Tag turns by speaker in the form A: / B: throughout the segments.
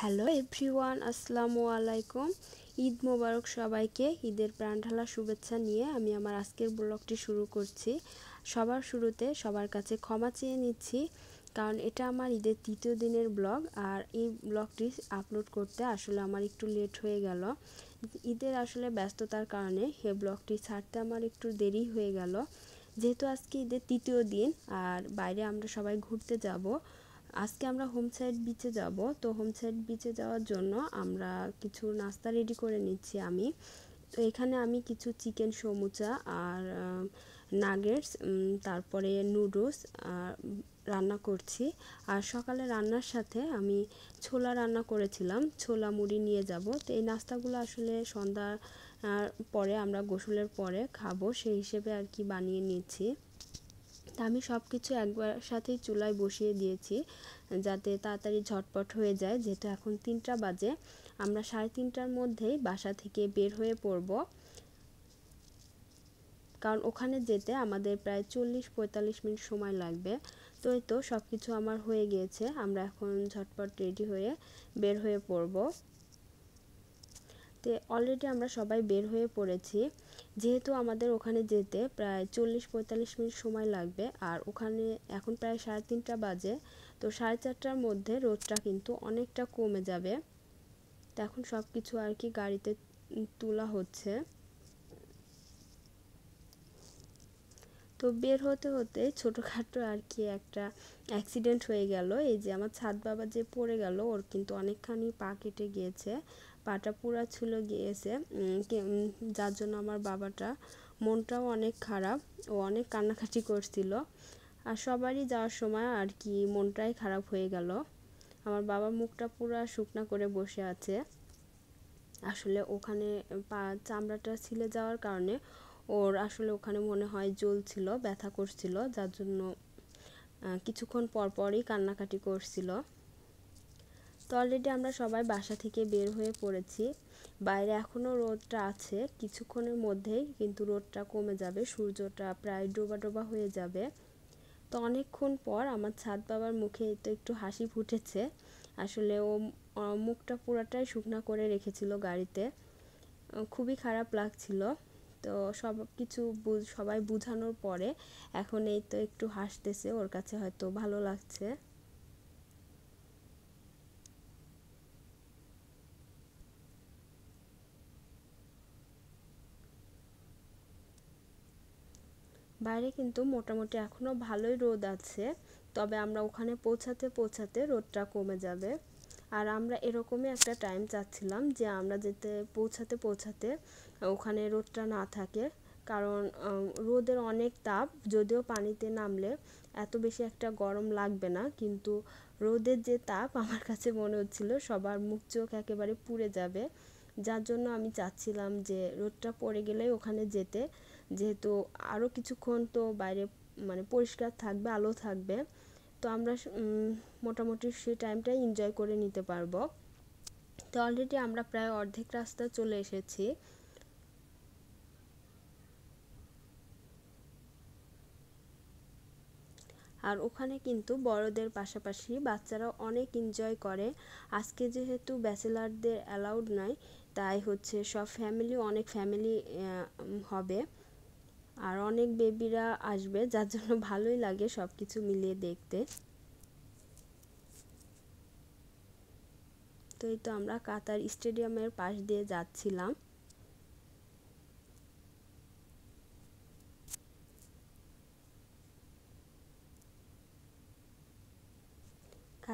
A: hello everyone আসসালামু আলাইকুম ঈদ মোবারক সবাইকে ঈদের প্রাণ ঢালা শুভেচ্ছা নিয়ে আমি আমার আজকের ব্লগটি শুরু করছি সবার শুরুতে সবার কাছে ক্ষমা চেয়ে নিচ্ছি কারণ এটা আমার ঈদের তৃতীয় দিনের ব্লগ আর এই ব্লগটি আপলোড করতে আসলে আমার একটু লেট হয়ে গেল ঈদের আসলে ব্যস্ততার কারণে এই ব্লগটি ছাড়তে আমার একটু দেরি হয়ে গেল যেহেতু আজকে ঈদের তৃতীয় দিন আর বাইরে আমরা সবাই ঘুরতে যাব আজকে আমরা হোম সাইড বিচে যাব তো হোম সাইড বিচে যাওয়ার জন্য আমরা কিছু নাস্তা রেডি করে নিচ্ছি আমি তো এখানে আমি কিছু চিকেন সমুচা আর নাগেটস তারপরে নুডলস রান্না করছি আর সকালে রান্নার সাথে আমি ছোলা রান্না করেছিলাম ছোলা মুড়ি নিয়ে যাব তো এই নাস্তাগুলো আসলে সন্ধ্যার পরে আমরা গোসলের পরে খাবো সেই হিসেবে আর কি বানিয়ে নিচ্ছি তা আমি সব কিছু একবার সাথেই চুলায় বসিয়ে দিয়েছি যাতে তাড়াতাড়ি ঝটপট হয়ে যায় যেহেতু এখন তিনটা বাজে আমরা সাড়ে তিনটার মধ্যেই বাসা থেকে বের হয়ে পড়ব কারণ ওখানে যেতে আমাদের প্রায় চল্লিশ পঁয়তাল্লিশ মিনিট সময় লাগবে তো এই তো সব কিছু আমার হয়ে গিয়েছে আমরা এখন ঝটপট রেডি হয়ে বের হয়ে পড়ব তো অলরেডি আমরা সবাই বের হয়ে পড়েছি যেহেতু আমাদের ওখানে যেতে প্রায় চল্লিশ পঁয়তাল্লিশ মিনিট সময় লাগবে আর ওখানে এখন প্রায় সাড়ে তিনটা বাজে তো সাড়ে চারটার মধ্যে রোদটা কিন্তু অনেকটা কমে যাবে তো এখন সব কিছু আর কি গাড়িতে তোলা হচ্ছে তো বের হতে হতে ছোটোখাটো আর কি একটা অ্যাক্সিডেন্ট হয়ে গেল এই যে আমার ছাদ বাবা যে পড়ে গেল ওর কিন্তু অনেকখানি পা কেটে গিয়েছে পাটা পুরা ছিল গিয়েছে যার জন্য আমার বাবাটা মনটাও অনেক খারাপ ও অনেক কান্নাকাটি করছিল আর সবারই যাওয়ার সময় আর কি মনটাই খারাপ হয়ে গেল আমার বাবা মুখটা পুরা শুকনা করে বসে আছে আসলে ওখানে পা চামড়াটা ছিলে যাওয়ার কারণে ওর আসলে ওখানে মনে হয় জ্বলছিল ব্যথা করছিল যার জন্য কিছুক্ষণ পরপরই কান্নাকাটি করছিল তো অলরেডি আমরা সবাই বাসা থেকে বের হয়ে পড়েছি বাইরে এখনও রোদটা আছে কিছুক্ষণের মধ্যেই কিন্তু রোদটা কমে যাবে সূর্যটা প্রায় ডোবা ডোবা হয়ে যাবে তো অনেকক্ষণ পর আমার ছাদ বাবার মুখে তো একটু হাসি ফুটেছে আসলে ও মুখটা পুরাটাই শুকনা করে রেখেছিল গাড়িতে খুবই খারাপ লাগছিল তো সব কিছু সবাই বুঝানোর পরে এখন এই তো একটু হাসতেছে ওর কাছে হয়তো ভালো লাগছে বাইরে কিন্তু মোটামুটি এখনও ভালোই রোদ আছে তবে আমরা ওখানে পৌঁছাতে পৌঁছাতে রোদটা কমে যাবে আর আমরা এরকমই একটা টাইম চাচ্ছিলাম যে আমরা যেতে পৌঁছাতে পৌঁছাতে ওখানে রোদটা না থাকে কারণ রোদের অনেক তাপ যদিও পানিতে নামলে এত বেশি একটা গরম লাগবে না কিন্তু রোদের যে তাপ আমার কাছে মনে হচ্ছিল সবার মুখ চোখ একেবারে পুড়ে যাবে যার জন্য আমি চাচ্ছিলাম যে রোদটা পড়ে গেলেই ওখানে যেতে যেহেতু আরও কিছুক্ষণ তো বাইরে মানে পরিষ্কার থাকবে আলো থাকবে তো আমরা মোটামুটি সেই টাইমটা এনজয় করে নিতে পারবো তো অলরেডি আমরা প্রায় অর্ধেক রাস্তা চলে এসেছি আর ওখানে কিন্তু বড়দের পাশাপাশি বাচ্চারা অনেক এনজয় করে আজকে যেহেতু ব্যাচেলারদের অ্যালাউড নাই তাই হচ্ছে সব ফ্যামিলি অনেক ফ্যামিলি হবে আর অনেক বেবিরা আসবে যার জন্য ভালোই লাগে সব কিছু মিলিয়ে দেখতে তো এই তো আমরা কাতার স্টেডিয়ামের পাশ দিয়ে যাচ্ছিলাম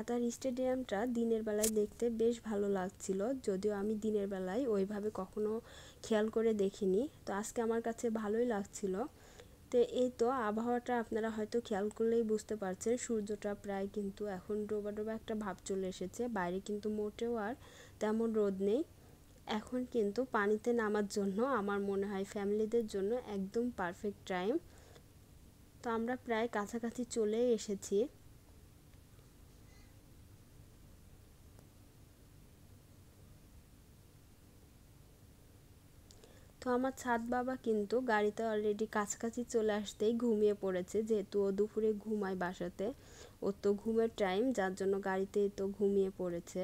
A: সাঁতার স্টেডিয়ামটা দিনের বেলায় দেখতে বেশ ভালো লাগছিল যদিও আমি দিনের বেলায় ওইভাবে কখনো খেয়াল করে দেখিনি তো আজকে আমার কাছে ভালোই লাগছিল তো এই তো আবহাওয়াটা আপনারা হয়তো খেয়াল করলেই বুঝতে পারছেন সূর্যটা প্রায় কিন্তু এখন ডোবা ডোবা একটা ভাব চলে এসেছে বাইরে কিন্তু মোটেও আর তেমন রোদ নেই এখন কিন্তু পানিতে নামার জন্য আমার মনে হয় ফ্যামিলিদের জন্য একদম পারফেক্ট টাইম তো আমরা প্রায় কাছাকাছি চলে এসেছি তো আমার ছাদ বাবা কিন্তু গাড়িতে অলরেডি কাছাকাছি চলে আসতেই ঘুমিয়ে পড়েছে যেহেতু ও দুপুরে ঘুমায় বাসাতে ও তো ঘুমের টাইম যার জন্য গাড়িতেই তো ঘুমিয়ে পড়েছে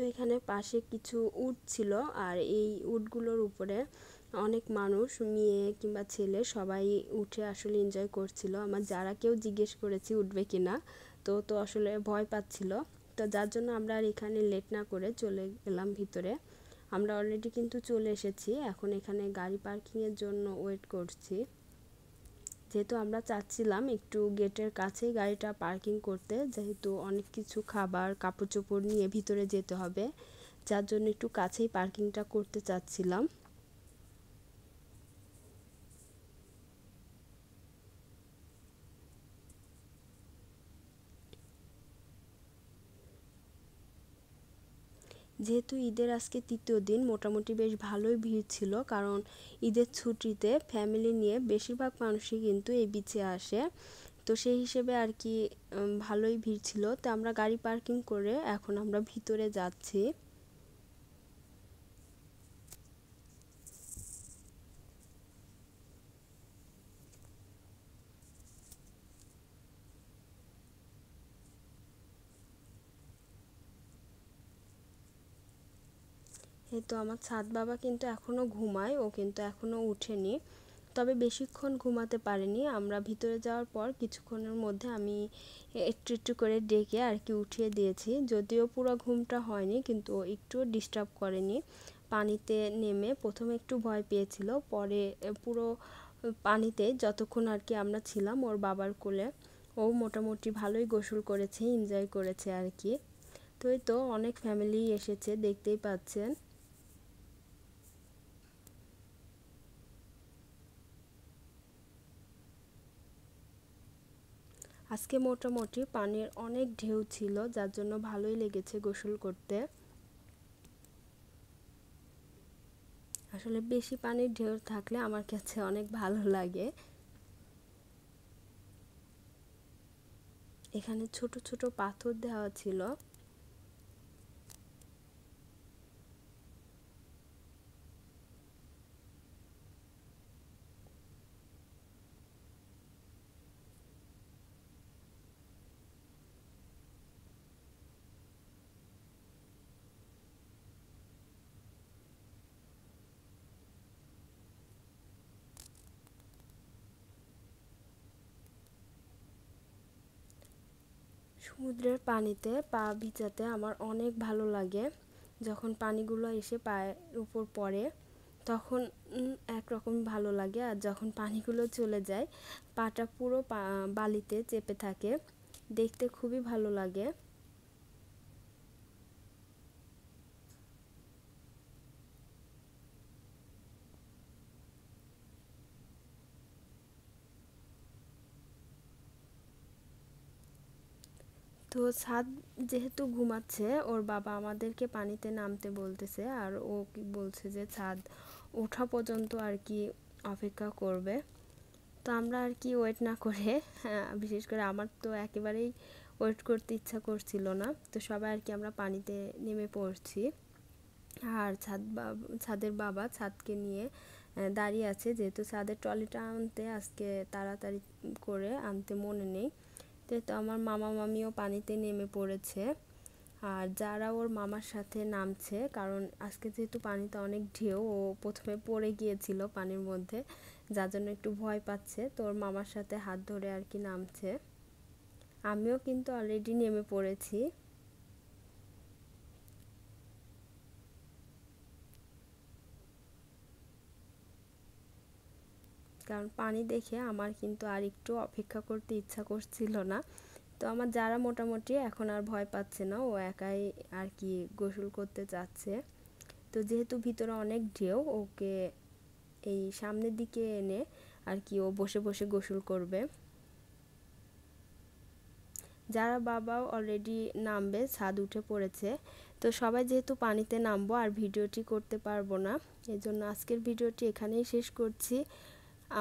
A: তো এখানে পাশে কিছু উট ছিল আর এই উটগুলোর উপরে অনেক মানুষ মেয়ে কিংবা ছেলে সবাই উঠে আসলে এনজয় করছিল আমার যারা কেউ জিজ্ঞেস করেছি উঠবে কিনা তো তো আসলে ভয় পাচ্ছিল তো যার জন্য আমরা আর এখানে লেট না করে চলে গেলাম ভিতরে আমরা অলরেডি কিন্তু চলে এসেছি এখন এখানে গাড়ি পার্কিংয়ের জন্য ওয়েট করছি যেহেতু আমরা চাচ্ছিলাম একটু গেটের কাছেই গাড়িটা পার্কিং করতে যেহেতু অনেক কিছু খাবার কাপড় চোপড় নিয়ে ভিতরে যেতে হবে যার জন্য একটু কাছেই পার্কিংটা করতে চাচ্ছিলাম যেহেতু ঈদের আজকে তৃতীয় দিন মোটামুটি বেশ ভালোই ভিড় ছিল কারণ ঈদের ছুটিতে ফ্যামিলি নিয়ে বেশিরভাগ মানুষই কিন্তু এই বিচে আসে তো সেই হিসেবে আর কি ভালোই ভিড় ছিল তো আমরা গাড়ি পার্কিং করে এখন আমরা ভিতরে যাচ্ছি এই তো আমার ছাদ বাবা কিন্তু এখনও ঘুমায় ও কিন্তু এখনও উঠেনি তবে বেশিক্ষণ ঘুমাতে পারেনি আমরা ভিতরে যাওয়ার পর কিছুক্ষণের মধ্যে আমি একটু একটু করে ডেকে আর কি উঠিয়ে দিয়েছি যদিও পুরো ঘুমটা হয়নি কিন্তু একটু ডিস্টার্ব করেনি পানিতে নেমে প্রথমে একটু ভয় পেয়েছিল পরে পুরো পানিতে যতক্ষণ আর কি আমরা ছিলাম ওর বাবার কোলে ও মোটামুটি ভালোই গোসল করেছে এনজয় করেছে আর কি তো এই তো অনেক ফ্যামিলি এসেছে দেখতেই পাচ্ছেন আজকে মোটামুটি পানির অনেক ঢেউ ছিল যার জন্য ভালোই লেগেছে গোসল করতে আসলে বেশি পানির ঢেউ থাকলে আমার কাছে অনেক ভালো লাগে এখানে ছোট ছোট পাথর দেওয়া ছিল সমুদ্রের পানিতে পা ভিজাতে আমার অনেক ভালো লাগে যখন পানিগুলো এসে পায়ের উপর পড়ে তখন একরকম ভালো লাগে আর যখন পানিগুলো চলে যায় পাটা পুরো বালিতে চেপে থাকে দেখতে খুবই ভালো লাগে তো সাদ যেহেতু ঘুমাচ্ছে ওর বাবা আমাদেরকে পানিতে নামতে বলতেছে আর ও কি বলছে যে ছাদ ওঠা পর্যন্ত আর কি অপেক্ষা করবে তো আমরা আর কি ওয়েট না করে হ্যাঁ, বিশেষ করে আমার তো একেবারেই ওয়েট করতে ইচ্ছা করছিল না তো সবাই আর কি আমরা পানিতে নেমে পড়ছি আর ছাদ ছাদের বাবা ছাদকে নিয়ে দাঁড়িয়ে আছে যেহেতু ছাদের ট্রলিটা আনতে আজকে তাড়াতাড়ি করে আনতে মনে নেই তো আমার মামা মামিও পানিতে নেমে পড়েছে আর যারা ওর মামার সাথে নামছে কারণ আজকে যেহেতু পানিতে অনেক ঢেউ ও প্রথমে পড়ে গিয়েছিল পানির মধ্যে যার জন্য একটু ভয় পাচ্ছে তো ওর মামার সাথে হাত ধরে আর কি নামছে আমিও কিন্তু অলরেডি নেমে পড়েছি কারণ পানি দেখে আমার কিন্তু আর একটু অপেক্ষা করতে ইচ্ছা করছিল না তো আমার যারা মোটামুটি এখন আর ভয় পাচ্ছে না ও একাই আর কি গোসল করতে যাচ্ছে তো যেহেতু ভিতরে অনেক ঢেউ ওকে এই সামনের দিকে এনে আর কি ও বসে বসে গোসল করবে যারা বাবাও অলরেডি নামবে ছাদ উঠে পড়েছে তো সবাই যেহেতু পানিতে নামবো আর ভিডিওটি করতে পারবো না এজন্য আজকের ভিডিওটি এখানেই শেষ করছি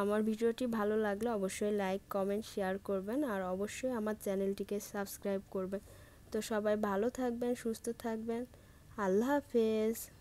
A: আমার ভিডিওটি ভালো লাগলে অবশ্যই লাইক কমেন্ট শেয়ার করবেন আর অবশ্যই আমার চ্যানেলটিকে সাবস্ক্রাইব করবেন তো সবাই ভালো থাকবেন সুস্থ থাকবেন আল্লাহ হাফেজ